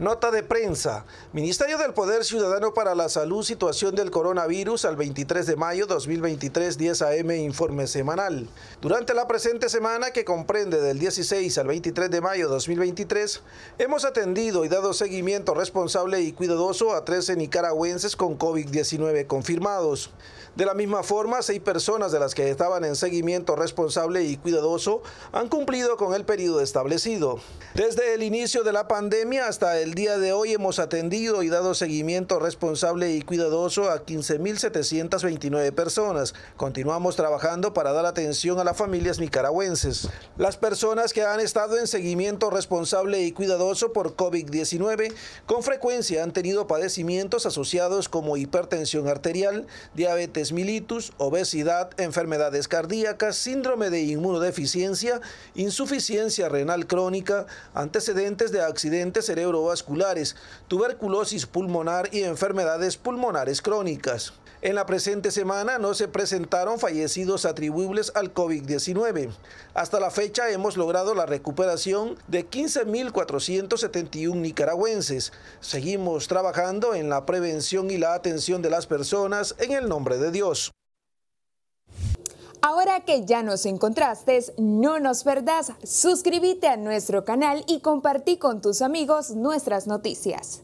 Nota de prensa. Ministerio del Poder Ciudadano para la Salud, situación del coronavirus al 23 de mayo 2023, 10 AM, informe semanal. Durante la presente semana, que comprende del 16 al 23 de mayo 2023, hemos atendido y dado seguimiento responsable y cuidadoso a 13 nicaragüenses con COVID-19 confirmados. De la misma forma, seis personas de las que estaban en seguimiento responsable y cuidadoso han cumplido con el periodo establecido. Desde el inicio de la pandemia hasta el el día de hoy hemos atendido y dado seguimiento responsable y cuidadoso a 15.729 personas. Continuamos trabajando para dar atención a las familias nicaragüenses. Las personas que han estado en seguimiento responsable y cuidadoso por COVID-19 con frecuencia han tenido padecimientos asociados como hipertensión arterial, diabetes mellitus, obesidad, enfermedades cardíacas, síndrome de inmunodeficiencia, insuficiencia renal crónica, antecedentes de accidentes cerebrovasculares tuberculosis pulmonar y enfermedades pulmonares crónicas. En la presente semana no se presentaron fallecidos atribuibles al COVID-19. Hasta la fecha hemos logrado la recuperación de 15.471 nicaragüenses. Seguimos trabajando en la prevención y la atención de las personas en el nombre de Dios. Ahora que ya nos encontraste, no nos perdás, suscríbete a nuestro canal y compartí con tus amigos nuestras noticias.